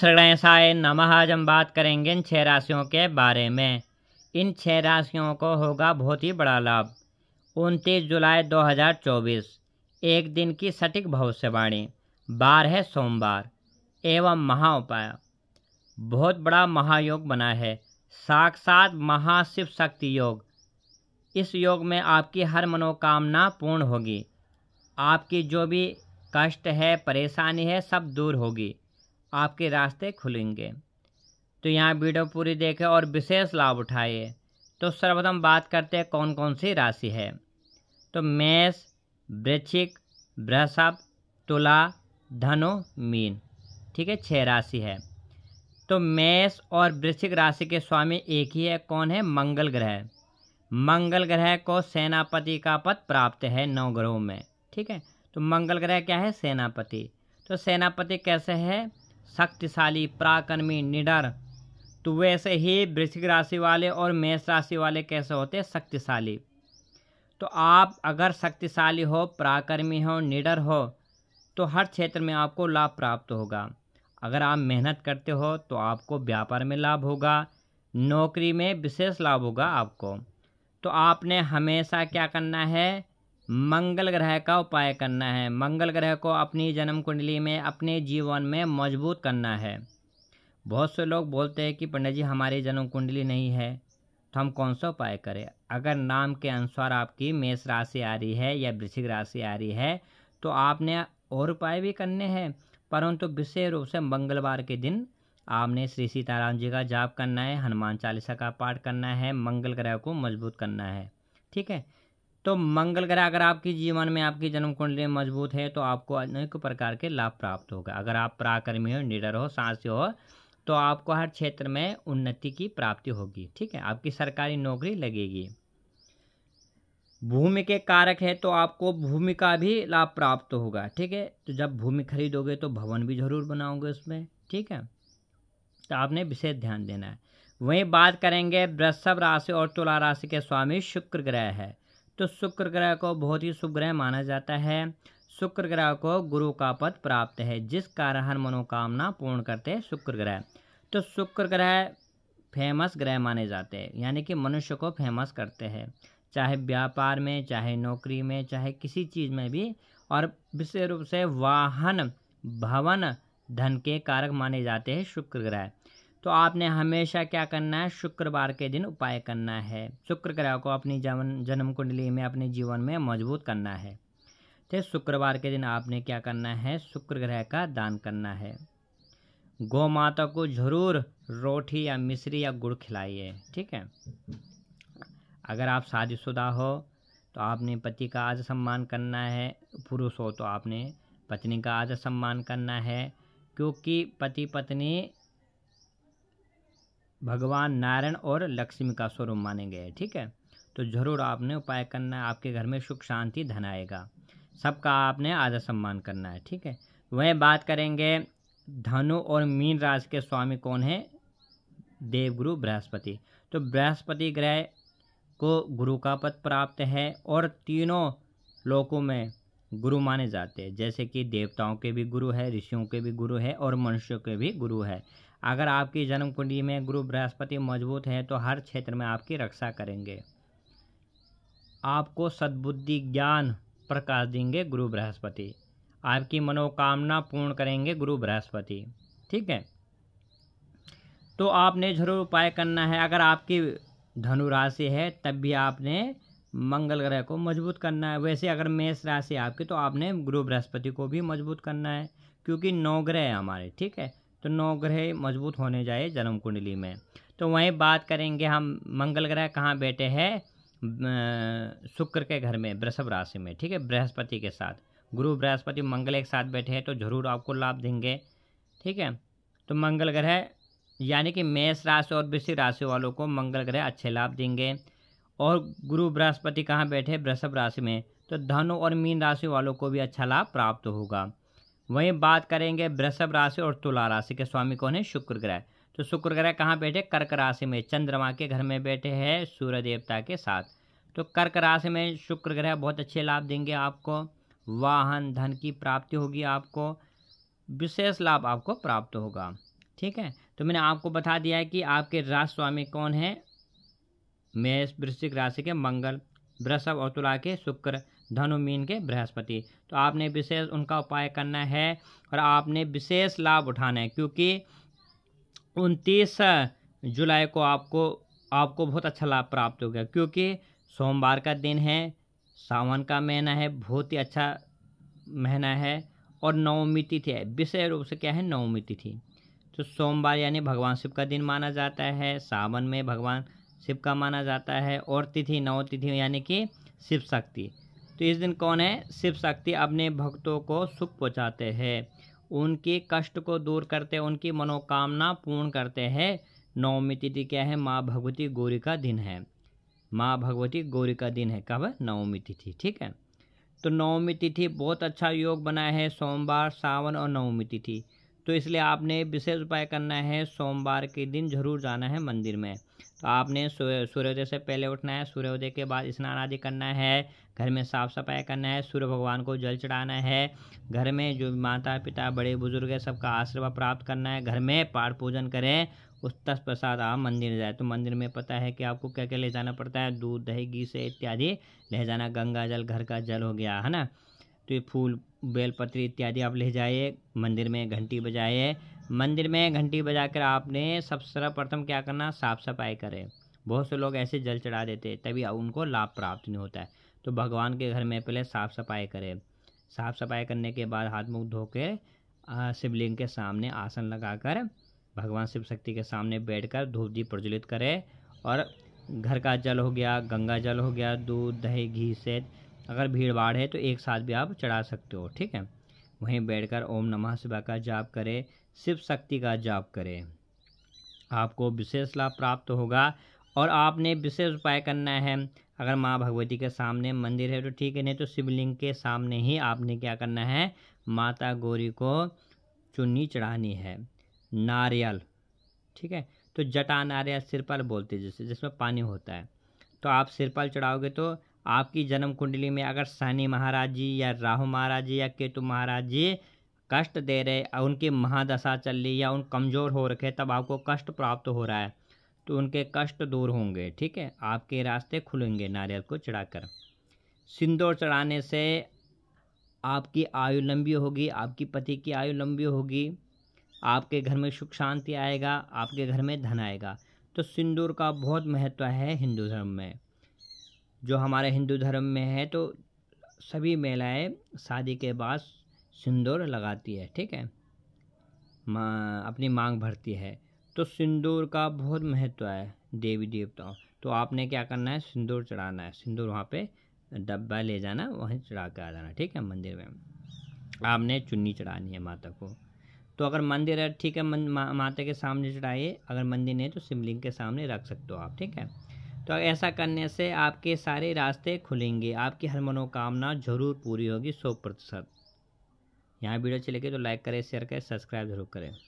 गणेशाय नमः आज हम बात करेंगे इन छह राशियों के बारे में इन छह राशियों को होगा बहुत ही बड़ा लाभ उनतीस जुलाई 2024 एक दिन की सटीक भविष्यवाणी बार है सोमवार एवं महा उपाय बहुत बड़ा महायोग बना है साक्षात महाशिव शक्ति योग इस योग में आपकी हर मनोकामना पूर्ण होगी आपकी जो भी कष्ट है परेशानी है सब दूर होगी आपके रास्ते खुलेंगे तो यहाँ वीडियो पूरी देखें और विशेष लाभ उठाइए तो सर्वप्रथम बात करते हैं कौन कौन सी राशि है तो मेष वृश्चिक वृषभ तुला धनु मीन ठीक है छह राशि है तो मेष और वृश्चिक राशि के स्वामी एक ही है कौन है मंगल ग्रह मंगल ग्रह को सेनापति का पद प्राप्त है नौ ग्रहों में ठीक है तो मंगल ग्रह क्या है सेनापति तो सेनापति कैसे है शक्तिशाली पराक्रमी निडर तो वैसे ही वृश्चिक राशि वाले और मेष राशि वाले कैसे होते हैं शक्तिशाली तो आप अगर शक्तिशाली हो पराक्रमी हो निडर हो तो हर क्षेत्र में आपको लाभ प्राप्त होगा अगर आप मेहनत करते हो तो आपको व्यापार में लाभ होगा नौकरी में विशेष लाभ होगा आपको तो आपने हमेशा क्या करना है मंगल ग्रह का उपाय करना है मंगल ग्रह को अपनी जन्म कुंडली में अपने जीवन में मजबूत करना है बहुत से लोग बोलते हैं कि पंडित जी हमारी जन्म कुंडली नहीं है तो हम कौन सा उपाय करें अगर नाम के अनुसार आपकी मेष राशि आ रही है या वृश्चिक राशि आ रही है तो आपने और उपाय भी करने हैं परंतु विशेष रूप से मंगलवार के दिन आपने श्री सीताराम जी का जाप करना है हनुमान चालीसा का पाठ करना है मंगल ग्रह को मजबूत करना है ठीक है तो मंगल ग्रह अगर आपकी जीवन में आपकी जन्म कुंडली मजबूत है तो आपको अनेक प्रकार के लाभ प्राप्त होगा अगर आप पराक्रमी हो निडर हो साहसी हो तो आपको हर क्षेत्र में उन्नति की प्राप्ति होगी ठीक है आपकी सरकारी नौकरी लगेगी भूमि के कारक है तो आपको भूमि का भी लाभ प्राप्त होगा ठीक है तो जब भूमि खरीदोगे तो भवन भी जरूर बनाओगे उसमें ठीक है तो आपने विशेष ध्यान देना है वहीं बात करेंगे वृषभ राशि और तुला राशि के स्वामी शुक्र ग्रह है तो शुक्र ग्रह को बहुत ही शुभ ग्रह माना जाता है शुक्र ग्रह को गुरु का पद प्राप्त है जिस कारण हर मनोकामना पूर्ण करते हैं शुक्र ग्रह तो शुक्र ग्रह फेमस ग्रह माने जाते हैं यानी कि मनुष्य को फेमस करते हैं चाहे व्यापार में चाहे नौकरी में चाहे किसी चीज़ में भी और विशेष रूप से वाहन भवन धन के कारक माने जाते हैं शुक्र ग्रह तो आपने हमेशा क्या करना है शुक्रवार के दिन उपाय करना है शुक्र ग्रह को अपनी जन्म जन्म कुंडली में अपने जीवन में मजबूत करना है तो शुक्रवार के दिन आपने क्या करना है शुक्र ग्रह का दान करना है गौ माता को जरूर रोटी या मिश्री या गुड़ खिलाइए ठीक है अगर आप शादीशुदा हो तो आपने पति का आज सम्मान करना है पुरुष हो तो आपने पत्नी का आज सम्मान करना है क्योंकि पति पत्नी भगवान नारायण और लक्ष्मी का स्वरूप माने गए ठीक है तो ज़रूर आपने उपाय करना है आपके घर में सुख शांति धन आएगा सबका आपने आदर सम्मान करना है ठीक है वह बात करेंगे धनु और मीन राज के स्वामी कौन है देवगुरु बृहस्पति तो बृहस्पति ग्रह को गुरु का पद प्राप्त है और तीनों लोकों में गुरु माने जाते हैं जैसे कि देवताओं के भी गुरु है ऋषियों के भी गुरु है और मनुष्यों के भी गुरु है अगर आपकी जन्म कुंडली में गुरु बृहस्पति मजबूत है तो हर क्षेत्र में आपकी रक्षा करेंगे आपको सद्बुद्धि ज्ञान प्रकाश देंगे गुरु बृहस्पति आपकी मनोकामना पूर्ण करेंगे गुरु बृहस्पति ठीक है तो आपने जरूर उपाय करना है अगर आपकी धनु राशि है तब भी आपने मंगल ग्रह को मजबूत करना है वैसे अगर मेष राशि आपकी तो आपने गुरु बृहस्पति को भी मजबूत करना है क्योंकि नौ ग्रह हमारे ठीक है तो नौ ग्रह मजबूत होने जाए जन्म कुंडली में तो वहीं बात करेंगे हम मंगल ग्रह कहाँ बैठे हैं शुक्र के घर में वृषभ राशि में ठीक है बृहस्पति के साथ गुरु बृहस्पति मंगल एक साथ बैठे हैं तो जरूर आपको लाभ देंगे ठीक है तो मंगल ग्रह यानी कि मेष राशि और वृश्चिक राशि वालों को मंगल ग्रह अच्छे लाभ देंगे और गुरु बृहस्पति कहाँ बैठे वृषभ राशि में तो धनु और मीन राशि वालों को भी अच्छा लाभ प्राप्त होगा वहीं बात करेंगे वृषभ राशि और तुला राशि के स्वामी कौन है शुक्र ग्रह तो शुक्र ग्रह कहाँ बैठे कर्क राशि में चंद्रमा के घर में बैठे हैं सूर्य देवता के साथ तो कर्क राशि में शुक्र ग्रह बहुत अच्छे लाभ देंगे आपको वाहन धन की प्राप्ति होगी आपको विशेष लाभ आपको प्राप्त होगा ठीक है तो मैंने आपको बता दिया है कि आपके राशि स्वामी कौन है मेष वृश्चिक राशि के मंगल वृषभ और तुला के शुक्र धनु मीन के बृहस्पति तो आपने विशेष उनका उपाय करना है और आपने विशेष लाभ उठाना है क्योंकि उनतीस जुलाई को आपको आपको बहुत अच्छा लाभ प्राप्त होगा क्योंकि सोमवार का दिन है सावन का महीना है बहुत ही अच्छा महीना है और नवमी तिथि है विशेष रूप से क्या है नवमी तिथि तो सोमवार यानी भगवान शिव का दिन माना जाता है सावन में भगवान शिव का माना जाता है और तिथि नवतिथि तिथि यानी कि शिव शक्ति तो इस दिन कौन है शिव शक्ति अपने भक्तों को सुख पहुँचाते हैं उनके कष्ट को दूर करते उनकी मनोकामना पूर्ण करते हैं नवमी तिथि क्या है माँ भगवती गौरी का दिन है माँ भगवती गौरी का दिन है कब नवमी तिथि ठीक है तो नवमी तिथि बहुत अच्छा योग बना है सोमवार सावन और नवमी तिथि तो इसलिए आपने विशेष उपाय करना है सोमवार के दिन जरूर जाना है मंदिर में तो आपने सूर्योदय से पहले उठना है सूर्योदय के बाद स्नान आदि करना है घर में साफ सफाई करना है सूर्य भगवान को जल चढ़ाना है घर में जो माता पिता बड़े बुजुर्ग हैं सबका आशीर्वाद प्राप्त करना है घर में पाठ पूजन करें उस प्रसाद आप मंदिर जाए तो मंदिर में पता है कि आपको क्या क्या ले जाना पड़ता है दूध दही घी से इत्यादि ले जाना गंगा जल घर का जल हो गया है ना तो ये फूल बेलपत्री इत्यादि आप ले जाइए मंदिर में घंटी बजाए मंदिर में घंटी बजाकर आपने सब सर्वप्रथम क्या करना साफ सफाई करें बहुत से लोग ऐसे जल चढ़ा देते तभी उनको लाभ प्राप्त नहीं होता है तो भगवान के घर में पहले साफ सफाई करें साफ सफाई करने के बाद हाथ मुँह धो के शिवलिंग के सामने आसन लगाकर भगवान शिव शक्ति के सामने बैठकर धूप दीप प्रज्वलित करें और घर का जल हो गया गंगा जल हो गया दूध दही घी से अगर भीड़ भाड़ है तो एक साथ भी आप चढ़ा सकते हो ठीक है वहीं बैठकर ओम नमः शिवा का जाप करें शिव शक्ति का जाप करें आपको विशेष लाभ प्राप्त होगा और आपने विशेष उपाय करना है अगर माँ भगवती के सामने मंदिर है तो ठीक है नहीं तो शिवलिंग के सामने ही आपने क्या करना है माता गौरी को चुन्नी चढ़ानी है नारियल ठीक है तो जटा नारियल सिरपल बोलते हैं जिसमें पानी होता है तो आप सिरपल चढ़ाओगे तो आपकी जन्म कुंडली में अगर शनि महाराज जी या राहु महाराज जी या केतु महाराज जी कष्ट दे रहे और उनकी महादशा चल रही या उन कमज़ोर हो रखे तब आपको कष्ट प्राप्त हो रहा है तो उनके कष्ट दूर होंगे ठीक है आपके रास्ते खुलेंगे नारियल को चढ़ाकर सिंदूर चढ़ाने से आपकी आयु लंबी होगी आपकी पति की आयु लंबी होगी आपके घर में सुख शांति आएगा आपके घर में धन आएगा तो सिंदूर का बहुत महत्व है हिंदू धर्म में जो हमारे हिंदू धर्म में है तो सभी महिलाएं शादी के बाद सिंदूर लगाती है ठीक है मा, अपनी मांग भरती है तो सिंदूर का बहुत महत्व है देवी देवताओं तो आपने क्या करना है सिंदूर चढ़ाना है सिंदूर वहाँ पे डब्बा ले जाना वहीं चढ़ा के आ जाना ठीक है मंदिर में आपने चुन्नी चढ़ानी है माता को तो अगर मंदिर है ठीक है मन, मा, माता के सामने चढ़ाइए अगर मंदिर नहीं तो शिवलिंग के सामने रख सकते हो आप ठीक है तो ऐसा करने से आपके सारे रास्ते खुलेंगे आपकी हर मनोकामना जरूर पूरी होगी सौ प्रतिशत यहाँ वीडियो अच्छी लगे तो लाइक करें शेयर करें सब्सक्राइब जरूर करें